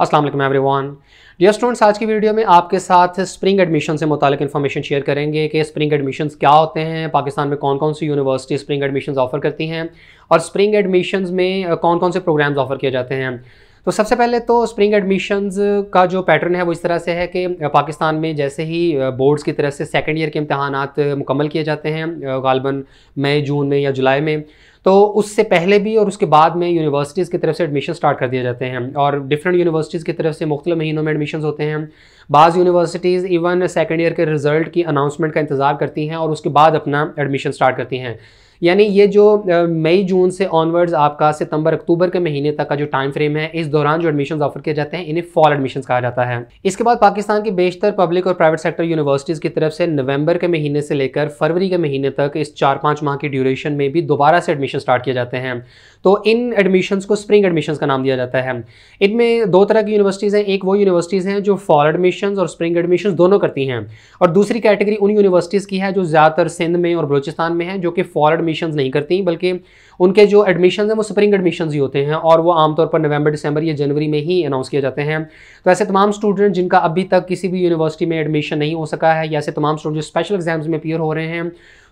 Aslam every one dear students आज की video में आपके साथ स्प्रिंग एडमिशन से मुतालिक इन्फॉर्मेशन शेयर करेंगे कि स्प्रिंग एडमिशन क्या होते हैं पाकिस्तान में कौन कौन सी यूनिवर्सिटी स्प्रिंग एडमिशन ऑफर करती हैं और स्प्रिंग एडमिशन में कौन कौन से प्रोग्राम्स ऑफर किए जाते हैं तो सबसे पहले तो स्प्रिंग एडमिशन्स का जो पैटर्न है वो इस तरह से है कि पाकिस्तान में जैसे ही बोर्ड्स की तरफ से सेकेंड ईयर के इम्तहान मुकम्मल किए जाते हैं गालबन मई जून में या जुलाई में तो उससे पहले भी और उसके बाद में यूनिवर्सिटीज़ की तरफ से एडमिशन स्टार्ट कर दिए जाते हैं और डिफरेंट यूनिवर्सिटीज़ की तरफ से मुख्त महीनों में एडमिशन होते हैं बाज़ यूनिवर्सिटीज़ इवन सेकेंड ईयर के रिज़ल्ट की अनाउंसमेंट का इंतज़ार करती हैं और उसके बाद अपना एडमिशन स्टार्ट करती हैं यानी ये जो मई जून से ऑनवर्ड्स आपका सितंबर अक्टूबर के महीने तक का जो टाइम फ्रेम है इस दौरान जो एडमिशन ऑफर किए जाते हैं इन्हें फॉल एडमिशन कहा जाता है इसके बाद पाकिस्तान की बेशतर पब्लिक और प्राइवेट सेक्टर यूनिवर्सिटीज़ की तरफ से नवंबर के महीने से लेकर फरवरी के महीने तक इस चार पाँच माह की ड्यूरेशन में भी दोबारा से एडमिशन स्टार्ट किए जाते हैं तो इन एडमिशन्स को स्प्रिंग एडमिशन्स का नाम दिया जाता है इनमें दो तरह की यूनिवर्सिटीज़ हैं एक वो यूनिवर्सिटीज़ हैं जो फॉल एडमिशन्स और स्प्रिंग एडमिशन्स दोनों करती हैं और दूसरी कैटेगरी उन यूनिवर्सिटीज़ की है जो ज़्यादातर सिंध में और बलोचिस्तान में है जो कि फॉल एडमिशन नहीं करती बल्कि उनके जो एडमिशन हैं वो स्प्रिंग एडमिशन ही होते हैं और वो आमतौर पर नवंबर दिसंबर या जनवरी में ही अनाउंस किए जाते हैं तो ऐसे तमाम स्टूडेंट जिनका अभी तक किसी भी यूनिवर्सिटी में एडमिशन नहीं हो सका है या ऐसे तमाम स्टूडेंट जो स्पेशल एग्जाम्स में अपियर हो रहे हैं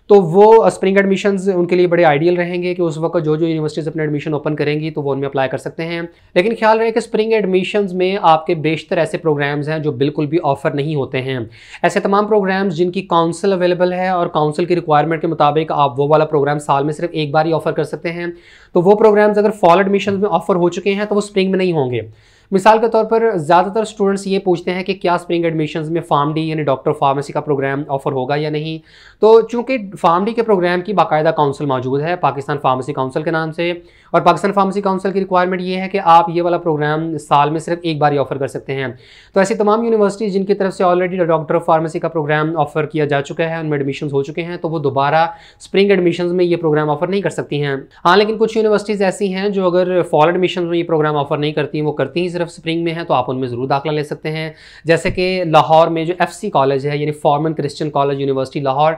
तो वो स्प्रिंग एडमिशन उनके लिए बड़े आइडियल रहेंगे कि उस वक्त जो जो यूनिवर्सिटीज़ अपने एडमिशन ओपन करेंगी तो वो उनमें अप्लाई कर सकते हैं लेकिन ख्याल रहे कि स्प्रिंग एडमिशन में आपके बेशतर ऐसे प्रोग्राम्स हैं जो बिल्कुल भी ऑफर नहीं होते हैं ऐसे तमाम प्रोग्राम्स जिनकी काउंसिल अवेलेबल है और काउंसिल की रिक्वायरमेंट के मुताबिक आप वो वाला प्रोग्राम साल में सिर्फ एक बार ही ऑफर कर सकते हैं तो वो प्रोग्राम्स अगर फॉल एडमिशन में ऑफर हो चुके हैं तो वो स्प्रिंग में नहीं होंगे मिसाल के तौर पर ज़्यादातर स्टूडेंट्स ये पूछते हैं कि क्या स्प्रिंग एडमिशन्स में फार्म डी यानी डॉक्टर फार्मेसी का प्रोग्राम ऑफर होगा या नहीं तो चूँकि फार्म डी के प्रोग्राम की बाकायदा काउंसिल मौजूद है पाकिस्तान फार्मेसी काउंसिल के नाम से और पाकिस्तान फार्मेसी काउंसिल की रिक्वायरमेंट ये है कि आप ये वाला प्रोग्राम साल में सिर्फ एक बार ही ऑफर कर सकते हैं तो ऐसी तमाम यूनिवर्सिटी जिनकी तरफ से ऑलरेडी डॉक्टर ऑफ फार्मेसी का प्रोग्राम ऑफर किया जा चुका है उनमें एडमिशन हो चुके हैं तो वो दोबारा स्प्रिंग एडमिशन में ये प्रोग्राम ऑफर नहीं कर सकती हैं हाँ लेकिन कुछ यूनिवर्सिटीज़ ऐसी हैं जो अगर फॉल एडमिशन में ये प्रोग्राम ऑफर नहीं करती हैं वो करती हैं सिर्फ स्प्रिंग में है तो आप उनमें ज़रूर दाखिला ले सकते हैं जैसे कि लाहौर में जो एफ कॉलेज है यानी Forman Christian college university Lahore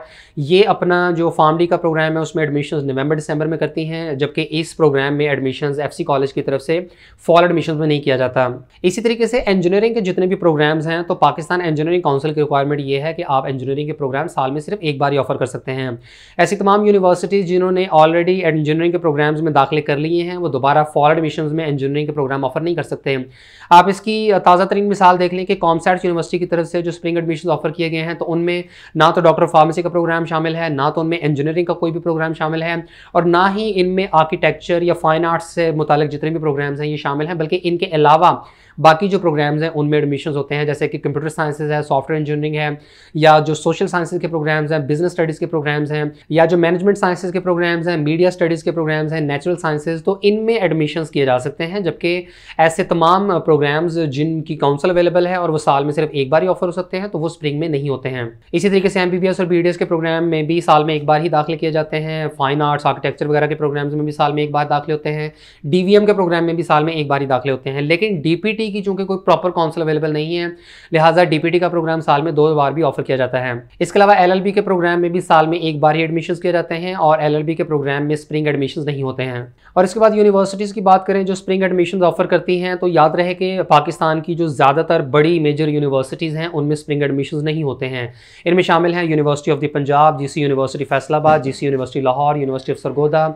ये अपना जो फार्मली का प्रोग्राम है उसमें एडमिशन नवंबर दिसंबर में करती हैं जबकि इस प्रोग्राम में एडमिशन एफ कॉलेज की तरफ से फॉल एडमिशन में नहीं किया जाता इसी तरीके से इंजीनियरिंग के जितने भी प्रोग्राम्स हैं तो पाकिस्तान इंजीनियरिंग काउंसिल की रिक्वायरमेंट ये है कि आप इंजीनियरिंग के प्रोग्राम साल में सिर्फ एक बार ही ऑफर कर सकते हैं ऐसी तमाम यूनिवर्सिटीज़ जिन्होंने ऑलरेडी इंजीनियरिंग के प्रोग्राम्स में दाखिले कर लिए हैं वो दोबारा फॉल एडमिशन में इंजीनियरिंग के प्रोग्राम ऑफर नहीं कर सकते हैं आप इसकी ताज़ा तरीन मिसाल देख लें कि कॉमसैट्स यूनिवर्सिटी की तरफ से जो स्प्रिंग एडमिशन ऑफर किए गए हैं तो उनमें ना तो डॉक्टर फार्मेसी का प्रोग्राम शामिल है ना तो उनमें इंजीनियरिंग का कोई भी प्रोग्राम शामिल है और ना ही इनमें आर्किटेक्चर या फ़ाइन आर्ट्स से मुतल जितने भी प्रोग्राम्स हैं ये शामिल हैं बल्कि इनके अलावा बाकी जो प्रोग्राम्स हैं उनमें एडमिशन होते हैं जैसे कि कंप्यूटर साइंसेज है सॉफ्टवेयर इंजीनियरिंग है या जो सोशल साइंसेज के प्रोग्राम्स हैं बिजनेस स्टडीज़ के प्रोग्राम्स हैं या जो मैनेजमेंट साइंसेज के प्रोग्राम्स हैं मीडिया स्टडीज़ के प्रोग्राम्स हैं नेचुरल साइंसेज तो इनमें एडमिशन किए जा सकते हैं जबकि ऐसे तमाम प्रोग्राम्स जिनकी काउंसिल अवेलेबल है और वो साल में सिर्फ एक बार ही ऑफर हो सकते हैं तो वो स्प्रिंग में नहीं होते हैं इसी तरीके से एम और बी e के प्रोग्राम में भी साल में एक बार ही दाखिल किए जाते हैं फाइन आर्ट्स आर्किटेक्चर वगैरह के प्रोग्राम्स में भी साल में एक बार दाखिले होते हैं डी के प्रोग्राम में भी साल में एक बार ही दाखिले होते हैं लेकिन डी डीपीटी की चूंकि कोई प्रॉपर काउंसिल अवेलेबल नहीं है लिहाजा डीपीटी का प्रोग्राम साल में दो बार भी ऑफर किया जाता है इसके अलावा एलएलबी के प्रोग्राम में भी साल में एक बार ही एडमिशन किए जाते हैं और एलएलबी के प्रोग्राम में स्प्रिंग एडमिशन नहीं होते हैं और इसके बाद यूनिवर्सिटीज़ की बात करें जो स्प्रिंग एडमिशन ऑफर करती हैं तो याद रहे कि पाकिस्तान की जो ज़्यादातर बड़ी मेजर यूनिवर्सिटीज़ हैं उनमें स्प्रिंग एडमिशन नहीं होते हैं इनमें शामिल हैं university of the Punjab GC university Faisalabad GC university Lahore university of Sargodha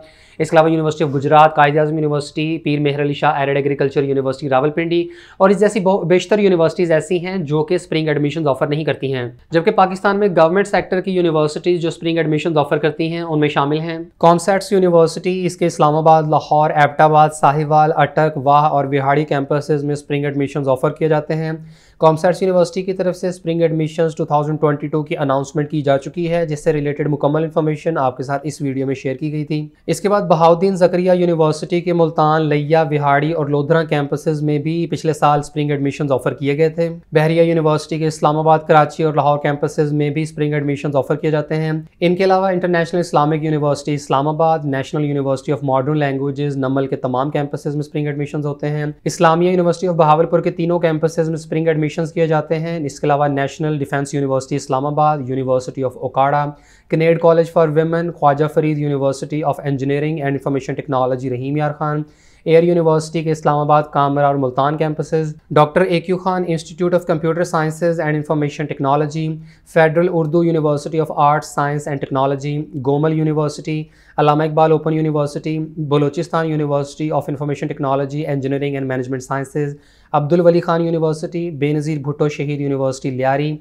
इसके अलावा university of Gujrat Quaid Azam university Pir Mehr Ali Shah Arid agriculture university Rawalpindi और इस जैसी बेशतर यूनिवर्सिटीज़ ऐसी हैं जो कि स्प्रिंग एडमिशन ऑफर नहीं करती हैं जबकि पाकिस्तान में गवर्नमेंट सेक्टर की यूनिवर्सिटीज़ जो स्प्रिंग एडमिशन ऑफर करती हैं उनमें शामिल हैं कॉमसेट्स यूनिवर्सिटी इसके इस्लामाबाद लाहौर एबटाबाद साहिवाल अटक वाह और बिहाड़ी कैंपसेज में स्प्रिंग एडमिशन ऑफर किए जाते हैं कॉमसैट्स यूनिवर्सिटी की तरफ से स्प्रिंग एडमिशन्स 2022 की अनाउंसमेंट की जा चुकी है जिससे रिलेटेड मुकम्मल इन्फॉर्मेशन आपके साथ इस वीडियो में शेयर की गई थी इसके बाद बहाउद्दीन जकरिया यूनिवर्सिटी के मुल्तान लिया विहाड़ी और लोधरा कैंपसेज में भी पिछले साल स्प्रिंग एडमिशन ऑफर किए गए थे बहरिया यूनिवर्सिटी के इस्लामाबाद कराची और लाहौर कैंपसेज में भी स्प्रिंग एडमिशन ऑफर किए जाते हैं इनके अलावा international Islamic university Islamabad national university of modern languages NUML के तमाम कैंपसेज में स्प्रिंग एडमिशन होते हैं इस्लामिया यूनिवर्सिटी ऑफ बहावलपुर के तीनों कैंपसेज में स्प्रिंग एडमिशन एडमिशन किए जाते हैं इसके अलावा national defence university Islamabad university of Okara Kinnaird college for women Khwaja Farid university of engineering and information technology Rahim Yar Khan air university के इस्लामाबाद कामरा और Multan campuses doctor A Q Khan institute of computer sciences and information technology federal Urdu university of arts science and technology Gomal university Allama Iqbal open university Balochistan university of information technology engineering and management sciences Abdul Wali Khan university Benazir Bhutto Shaheed university Lyari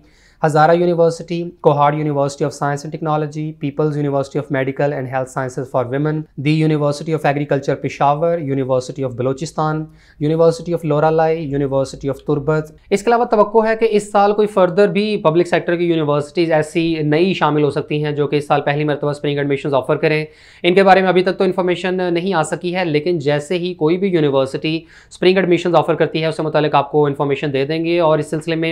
Hazara university Kohat university of science and technology peoples university of medical and health sciences for women the university of agriculture Peshawar university of Balochistan university of Loralai university of Turbat इसके अलावा तो है कि इस साल कोई further भी public sector की यूनिवर्सिटीज़ ऐसी नई शामिल हो सकती हैं जो कि इस साल पहली मरतबा स्प्रिंग एडमिशन ऑफर करें इनके बारे में अभी तक तो इन्फॉर्मेशन नहीं आ सकी है लेकिन जैसे ही कोई भी यूनिवर्सिटी स्प्रिंग एडमिशन ऑफर करती है उससे मुतल आपको इन्फॉर्मेशन दे देंगे और इस सिलसिले में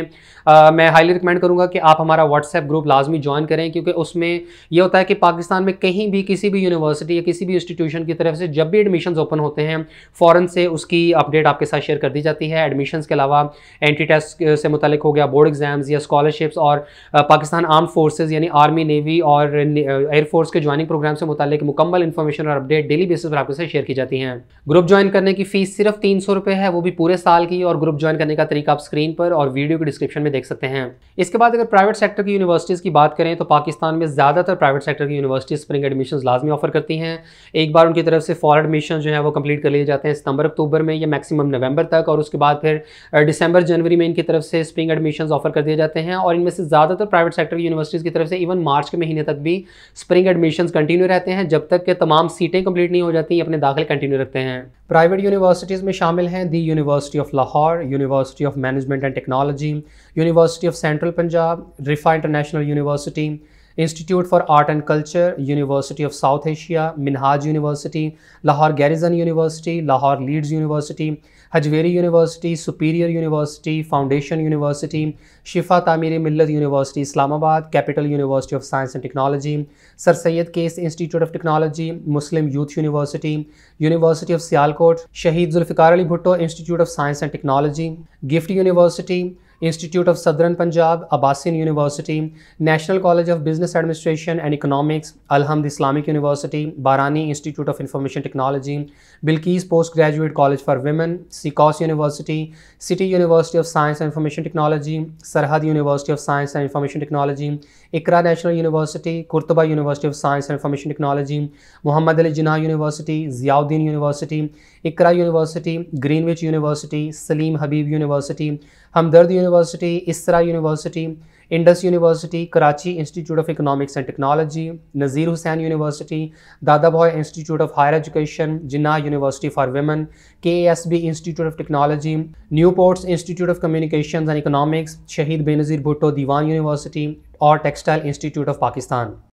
मैं हाईली रिकमेंड करूँगा चाहूँगा कि आप हमारा व्हाट्सएप ग्रुप लाजमी ज्वाइन करें क्योंकि उसमें यह होता है कि पाकिस्तान में कहीं भी किसी भी यूनिवर्सिटी या किसी भी इंस्टीट्यूशन की तरफ से जब भी एडमिशन ओपन होते हैं फ़ौरन से उसकी अपडेट आपके साथ शेयर कर दी जाती है एडमिशन के अलावा एंट्री टेस्ट से मुतलिक हो गया बोर्ड एग्जाम्स या स्कॉलरशिप्स और पाकिस्तान आर्म फोर्सेज यानी आर्मी नेवी और एयरफोर्स के ज्वाइनिंग प्रोग्राम से मुतलिक मुकम्मल इन्फॉर्मेशन और अपडेट डेली बेसिस पर आपके साथ शेयर की जाती हैं ग्रुप ज्वाइन करने की फ़ीस सिर्फ तीन सौ है वो भी पूरे साल की और ग्रुप ज्वाइन करने का तरीका आप स्क्रीन पर और वीडियो के डिस्क्रिप्शन में देख सकते हैं इसके बाद बाद अगर प्राइवेट सेक्टर की यूनिवर्सिटीज़ की बात करें तो पाकिस्तान में ज़्यादातर प्राइवेट सेक्टर की यूनिवर्सिटीज़ स्प्रिंग एडमिशन लाजमी ऑफर करती हैं एक बार उनकी तरफ से फॉर एडमिशन जो है वो कंप्लीट कर लिए जाते हैं सितंबर अक्टूबर में या मैक्सिमम नवंबर तक और उसके बाद फिर दिसंबर जनवरी में इनकी तरफ से स्प्रिंग एडमिशन ऑफर कर दिए जाते हैं और इनमें से ज़्यादातर प्राइवेट सेक्टर की यूनिवर्सिटीज़ की तरफ से इवन मार्च के महीने तक भी स्प्रिंग एडमिशन कंटिन्यू रहते हैं जब तक के तमाम सीटें कंप्लीट नहीं हो जाती अपने दाखिल कंटिन्यू रखते हैं प्राइवेट यूनिवर्सिटीज़ में शामिल हैं the university of Lahore university of management and technology university of central Punjab Punjab Riphah international university institute for art and culture university of south Asia Minhaj university Lahore garrison university Lahore Leeds university Hajvery university superior university foundation university Shifa Tameer Millat university Islamabad capital university of science and technology sir Syed CASE institute of technology Muslim youth university university of Sialkot Shaheed Zulfikar Ali Bhutto institute of science and technology gift university Institute of Southern Punjab, Abbasin University, National College of Business Administration and Economics, Alhamd Islamic University, Barani Institute of Information Technology, Bilkis Postgraduate College for Women, Sikos University, City University of Science and Information Technology, Sarhad University of Science and Information Technology, Ikra National University, Kurtuba University of Science and Information Technology, Muhammad Ali Jinnah University, Ziauddin University, Ikra University, Greenwich University, Salim Habib University, Hamdard University, university Isra university Indus university Karachi institute of economics and technology Nazeer Hussain university Dada Bhai institute of higher education Jinnah university for women K S B institute of technology new ports institute of communication and economics Shaheed Benazir Bhutto Dewan university और textile institute of Pakistan